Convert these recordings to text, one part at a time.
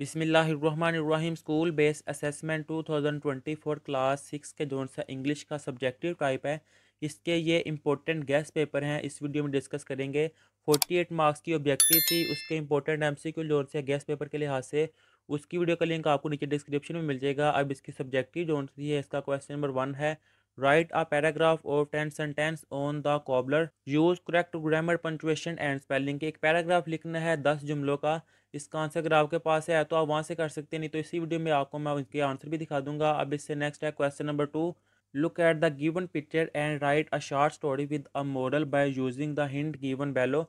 बिसमीम school based assessment 2024 class six के जोन सा इंग्लिश का सब्जेक्टिव टाइप है इसके ये इंपॉर्टेंट गैस पेपर हैं इस वीडियो में डिस्कस करेंगे 48 मार्क्स की ऑब्जेक्टिव थी उसके इंपॉर्टेंट एम सी जो से गैस पेपर के लिहाज से उसकी वीडियो का लिंक आपको नीचे डिस्क्रिप्शन में मिल जाएगा अब इसकी सब्जेक्टिव जोन है इसका क्वेश्चन नंबर वन है Write a paragraph of 10 sentence on the cobbler. Use correct grammar, punctuation and spelling. एक पैराग्राफ लिखना है दस जुमलों का इसका आंसर अगर आपके पास है तो आप वहाँ से कर सकते हैं नहीं तो इसी वीडियो में आपको मैं उनके आंसर भी दिखा दूंगा अब इससे नेक्स्ट है question number two look at the given picture and write a short story with a model by using the hint given below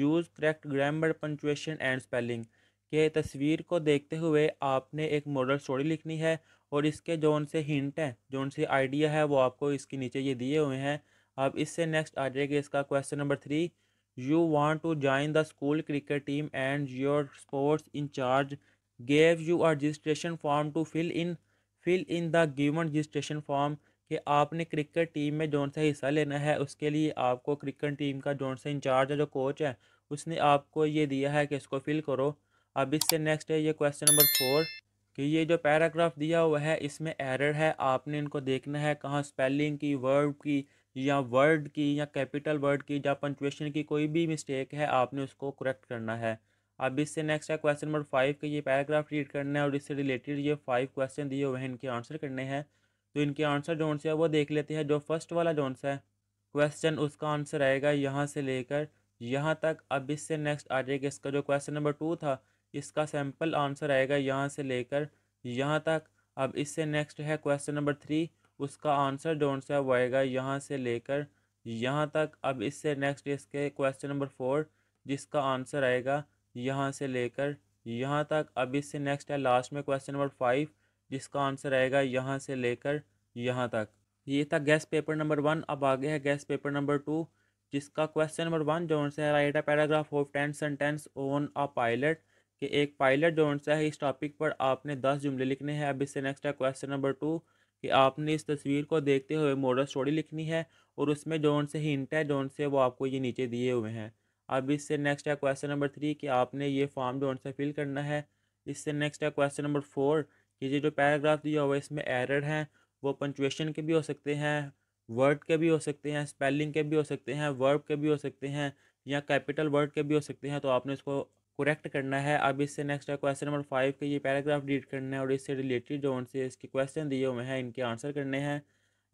use correct grammar punctuation and spelling के तस्वीर को देखते हुए आपने एक मॉडल स्टोरी लिखनी है और इसके जौन से हिंट हैं जौन से आइडिया है वो आपको इसके नीचे ये दिए हुए हैं अब इससे नेक्स्ट आ जाएगा इसका question number three you want to join the school cricket team and your sports incharge gave you a registration form to fill in fill in the given registration form कि आपने क्रिकेट टीम में जौन सा हिस्सा लेना है उसके लिए आपको क्रिकेट टीम का जौन सा इंचार्ज है जो कोच है उसने आपको ये दिया है कि इसको फिल करो अब इससे नेक्स्ट है ये क्वेश्चन नंबर फोर कि ये जो पैराग्राफ दिया हुआ है इसमें एरर है आपने इनको देखना है कहाँ स्पेलिंग की वर्ड की या वर्ड की या कैपिटल वर्ड की या पंचुएशन की कोई भी मिस्टेक है आपने उसको करेक्ट करना है अब इससे नेक्स्ट है क्वेश्चन नंबर फाइव के ये पैराग्राफ रीड करना है और इससे रिलेटेड ये फाइव क्वेश्चन दिए हुए हैं इनके आंसर करने हैं तो इनके आंसर जोन से है वो देख लेते हैं जो फर्स्ट वाला जौन है क्वेश्चन उसका आंसर आएगा यहाँ से लेकर यहाँ तक अब इससे नेक्स्ट आ जाएगा इसका जो क्वेश्चन नंबर टू था इसका सैम्पल आंसर आएगा यहाँ से लेकर यहाँ तक अब इससे नेक्स्ट है क्वेश्चन नंबर थ्री उसका आंसर डोंट से वो आएगा यहाँ से लेकर यहाँ तक अब इससे नेक्स्ट इसके क्वेश्चन नंबर फोर जिसका आंसर आएगा यहाँ से लेकर यहाँ तक अब इससे नेक्स्ट है लास्ट में क्वेश्चन नंबर फाइव जिसका आंसर आएगा यहाँ से लेकर यहाँ तक ये था गैस पेपर नंबर वन अब आगे है गैस पेपर नंबर टू जिसका क्वेश्चन नंबर वन जो से राइट है paragraph of tens sentence on a pilot कि एक पायलट जो सा है इस टॉपिक पर आपने दस जुमले लिखने हैं अब इससे नेक्स्ट है क्वेश्चन नंबर टू कि आपने इस तस्वीर को देखते हुए मॉडल स्टोरी लिखनी है और उसमें जो से हिंट है जो से वो आपको ये नीचे दिए हुए हैं अब इससे नेक्स्ट है क्वेश्चन नंबर थ्री कि आपने ये फॉर्म जो से फिल करना है इससे नेक्स्ट है क्वेश्चन नंबर फोर कि ये जो पैराग्राफ दिया हुआ है इसमें एरर हैं वो पंचुएशन के भी हो सकते हैं वर्ड के भी हो सकते हैं स्पेलिंग के भी हो सकते हैं वर्ब के भी हो सकते हैं या कैपिटल वर्ड के भी हो सकते हैं तो आपने इसको करेक्ट करना है अब इससे नेक्स्ट है क्वेश्चन नंबर फाइव के ये पैराग्राफ डिलीट करना है और इससे रिलेटेड जो उनसे इसके क्वेश्चन दिए हुए हैं इनके आंसर करने हैं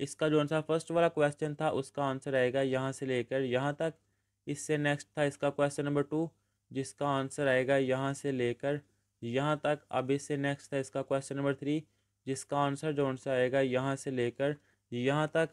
इसका जो सा फर्स्ट वाला क्वेश्चन था उसका आंसर आएगा यहाँ से लेकर यहाँ तक इससे नेक्स्ट था इसका क्वेश्चन नंबर टू जिसका आंसर आएगा यहाँ से लेकर यहाँ तक अब इससे नेक्स्ट था इसका क्वेश्चन नंबर थ्री जिसका आंसर जो सा आएगा यहाँ से लेकर यहाँ तक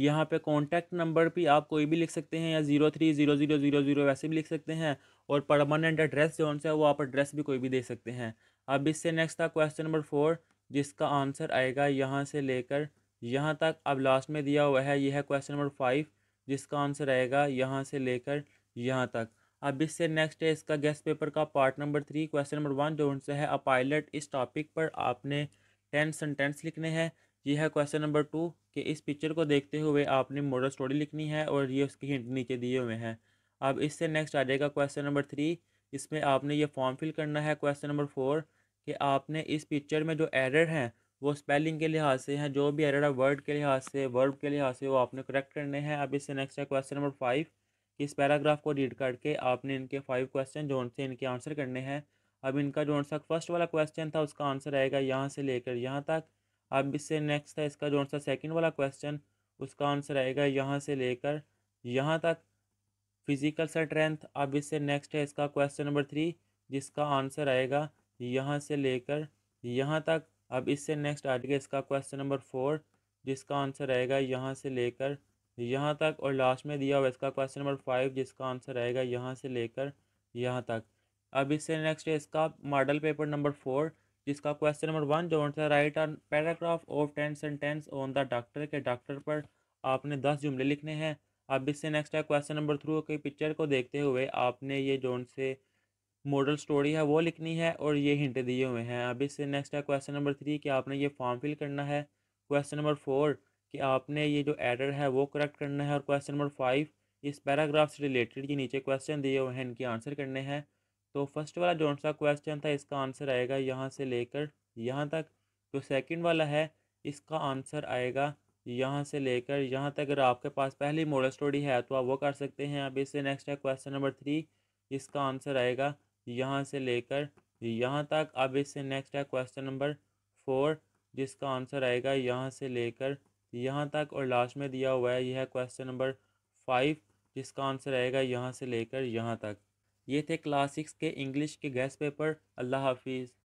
यहाँ पे कॉन्टैक्ट नंबर भी आप कोई भी लिख सकते हैं या zero three zero zero zero zero वैसे भी लिख सकते हैं और परमानेंट एड्रेस जो उनसे वो आप एड्रेस भी कोई भी दे सकते हैं अब इससे नेक्स्ट था क्वेश्चन नंबर फोर जिसका आंसर आएगा यहाँ से लेकर यहाँ तक अब लास्ट में दिया हुआ है यह है क्वेश्चन नंबर फाइव जिसका आंसर आएगा यहाँ से लेकर यहाँ तक अब इससे नेक्स्ट है इसका गेस्ट पेपर का part number three question number one जो उनसे है अ पायलट इस टॉपिक पर आपने टेन सेंटेंस लिखने हैं यह है क्वेश्चन नंबर टू कि इस पिक्चर को देखते हुए आपने मॉडल स्टोरी लिखनी है और ये उसके हिंट नीचे दिए हुए हैं अब इससे नेक्स्ट आ जाएगा क्वेश्चन नंबर थ्री इसमें आपने ये फॉर्म फिल करना है क्वेश्चन नंबर फोर कि आपने इस पिक्चर में जो एरर हैं वो स्पेलिंग के लिहाज से हैं जो भी एरर है वर्ड के लिहाज से वर्ब के लिहाज से वो आपने करेक्ट करने हैं अब इससे नेक्स्ट है क्वेश्चन नंबर फाइव इस पैराग्राफ को रीड करके आपने इनके फाइव क्वेश्चन जो से इनके आंसर करने हैं अब इनका जो सा फर्स्ट वाला क्वेश्चन था उसका आंसर आएगा यहाँ से लेकर यहाँ तक अब इससे नेक्स्ट है इसका जो सा सेकेंड वाला क्वेश्चन उसका आंसर आएगा यहाँ से लेकर यहाँ तक फिजिकल स्ट्रेंथ अब इससे नेक्स्ट है इसका क्वेश्चन नंबर थ्री जिसका आंसर आएगा यहाँ से लेकर यहाँ तक अब इससे नेक्स्ट आ जाएगा इसका क्वेश्चन नंबर फोर जिसका आंसर आएगा यहाँ से लेकर यहाँ तक और लास्ट में दिया हुआ इसका क्वेश्चन नंबर फाइव जिसका आंसर आएगा यहाँ से लेकर यहाँ तक अब इससे नेक्स्ट है इसका मॉडल पेपर नंबर फोर जिसका क्वेश्चन नंबर वन जो answer write a paragraph of ten sentence on the doctor के डॉक्टर पर आपने दस जुमले लिखने हैं अब इससे नेक्स्ट है क्वेश्चन नंबर थ्रू के पिक्चर को देखते हुए आपने ये जो से मॉडल स्टोरी है वो लिखनी है और ये हिंट दिए हुए हैं अब इससे नेक्स्ट है क्वेश्चन नंबर थ्री कि आपने ये फॉर्म फिल करना है क्वेश्चन नंबर फोर कि आपने ये जो एडर है वो करेक्ट करना है और क्वेश्चन नंबर फाइव इस पैराग्राफ से रिलेटेड ये नीचे क्वेश्चन दिए हुए हैं इनके आंसर करने हैं तो फर्स्ट वाला जो सा क्वेश्चन था इसका आंसर आएगा यहाँ से लेकर यहाँ तक जो तो सेकंड वाला है इसका आंसर आएगा यहाँ से लेकर यहाँ तक अगर आपके पास पहली मॉडल स्टोरी है तो आप वो कर सकते हैं अब इससे नेक्स्ट है क्वेश्चन नंबर थ्री इसका आंसर आएगा यहाँ से लेकर यहाँ तक अब इससे नेक्स्ट है क्वेश्चन नंबर फोर जिसका आंसर आएगा यहाँ से लेकर यहाँ तक और लास्ट में दिया हुआ है यह है क्वेश्चन नंबर फाइव जिसका आंसर आएगा यहाँ से लेकर यहाँ तक ये थे क्लास सिक्स के इंग्लिश के गैस पेपर अल्लाह हाफिज़